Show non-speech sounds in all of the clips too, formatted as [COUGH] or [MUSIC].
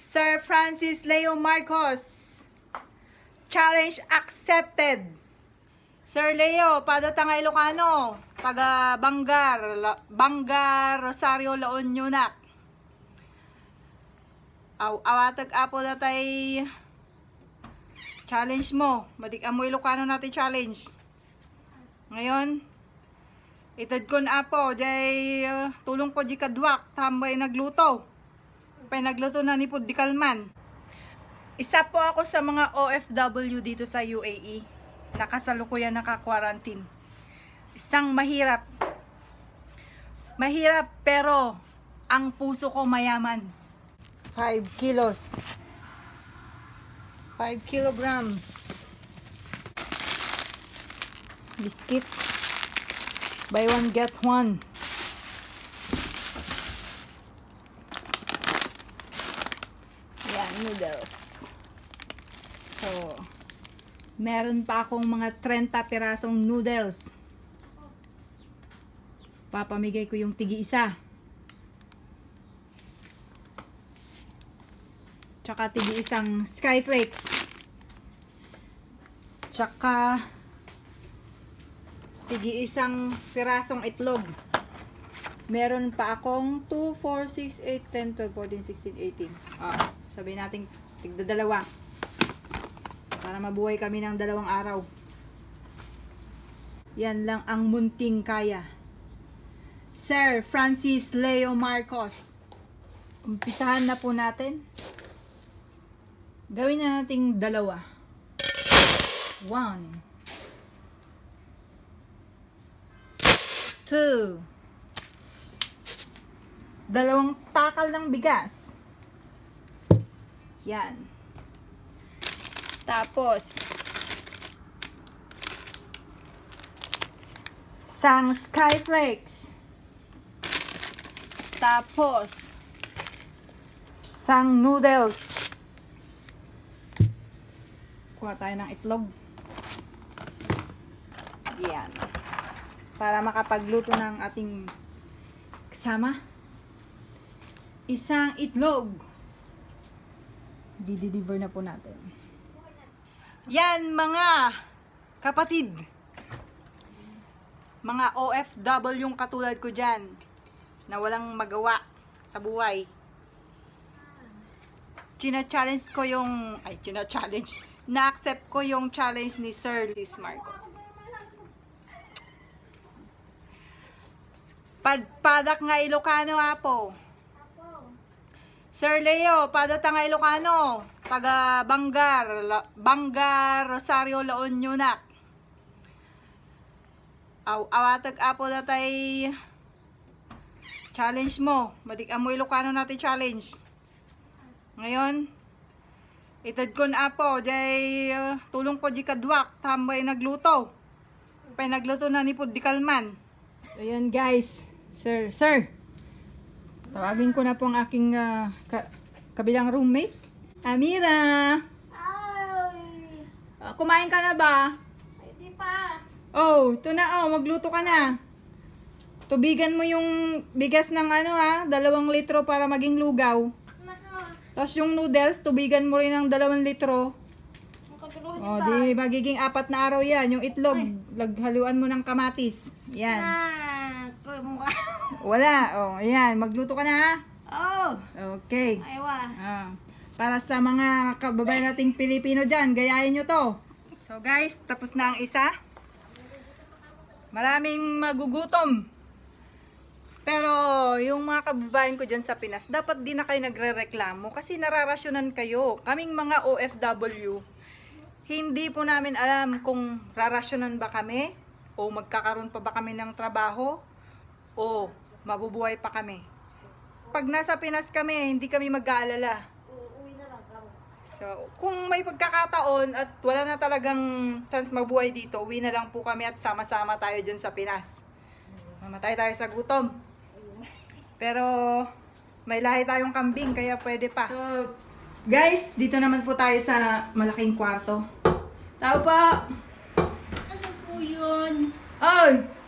Sir Francis Leo Marcos. Challenge accepted. Sir Leo, padatang Ilocano, taga Bangar, La Bangar, Rosario, La Unionac. Aw awatag apo datay challenge mo. Madik amoy Ilocano natin challenge. Ngayon, itad kon apo, jay uh, tulong ko di kadwak, tambay nagluto pinagluto na ni Pudikalman. Isa po ako sa mga OFW dito sa UAE. Nakasalukuyan naka-quarantine. Isang mahirap. Mahirap pero ang puso ko mayaman. 5 kilos. 5 kilogram. Biscuit. Buy one, get one. noodles. So, meron pa akong mga 30 pirasong noodles. Papamigay ko yung tigi isa. Tsaka tigi isang skyflakes. Tsaka tigi isang pirasong itlog. Meron pa akong 2, 4, 6, 8, 10, 12, 14, 16, 18. Ah. Sabihin natin, tigda dalawa. Para mabuhay kami ng dalawang araw. Yan lang ang munting kaya. Sir Francis Leo Marcos. Umpisahan na po natin. Gawin na nating dalawa. One. Two. Dalawang takal ng bigas. Yan. Tapos, sang skyflakes. Tapos, sang noodles. Kuha tayo ng itlog. Yan. Para makapagluto ng ating kasama. Isang itlog. Di-deliver na po natin. Yan mga kapatid. Mga OFW yung katulad ko dyan na walang magawa sa buhay. Chinachallenge ko yung, ay chinachallenge. na-accept ko yung challenge ni Sir Liz Marcos. Padpadak nga Ilocano apo. Sir Leo, padatang Ilocano, taga Bangar, La, Bangar, Rosario, La Unionac. Aw, awatag apo natay challenge mo. Madik amoy Ilocano natin challenge. Ngayon, itad kon apo, jay uh, tulong ko di kadwak, tambay nagluto. Pay nagluto na ni Pudikalman. So yun guys, sir, sir. Tawagin ko na po ang aking uh, ka kabilang roommate. Amira! Ay! Uh, kumain ka na ba? Hindi pa. Oh, ito na oh, magluto ka na. Tubigan mo yung bigas ng ano ha, ah, dalawang litro para maging lugaw. Naka. Tapos yung noodles, tubigan mo rin ng dalawang litro. O, oh, di magiging apat na araw yan. Yung itlog, laghaluan mo ng kamatis. Yan. Na, [LAUGHS] Wala. Oh, ayan. Magluto ka na ha? Oh. Okay. Aywa. Uh, ah. para sa mga kababayan nating Pilipino dyan, gayahin nyo to. So guys, tapos na ang isa. Maraming magugutom. Pero yung mga kababayan ko dyan sa Pinas, dapat di na kayo nagre-reklamo kasi nararasyonan kayo. Kaming mga OFW, hindi po namin alam kung rarasyonan ba kami o magkakaroon pa ba kami ng trabaho o mabubuhay pa kami. Pag nasa Pinas kami, hindi kami mag-aalala. So, kung may pagkakataon at wala na talagang chance mabuhay dito, uwi na lang po kami at sama-sama tayo dyan sa Pinas. Mamatay tayo sa gutom. Pero, may lahi tayong kambing, kaya pwede pa. So, guys, dito naman po tayo sa malaking kwarto. Tao pa! Ano po yun? Oy!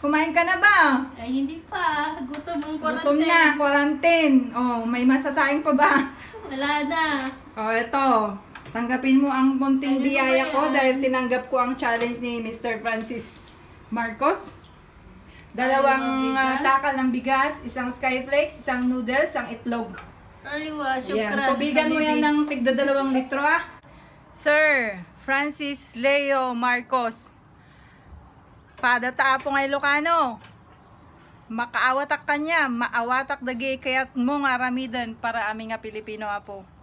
Kumain ka na ba? Ay, hindi pa. Gutom ang quarantine. Gutom na, quarantine. Oh, may masasayang pa ba? [LAUGHS] Wala na. Oh, eto. Tanggapin mo ang konting ano biyaya ko dahil tinanggap ko ang challenge ni Mr. Francis Marcos. Dalawang uh, takal ng bigas, isang skyflakes, isang noodles, isang itlog. Aliwa, syukran. Yan. Tubigan mo yan ng tigda dalawang litro ah. Sir Francis Leo Marcos. Padataa po ngay Lucano. Makaawatak kanya, maawatak dagi kayat mong aramidan para aming nga Pilipino apo.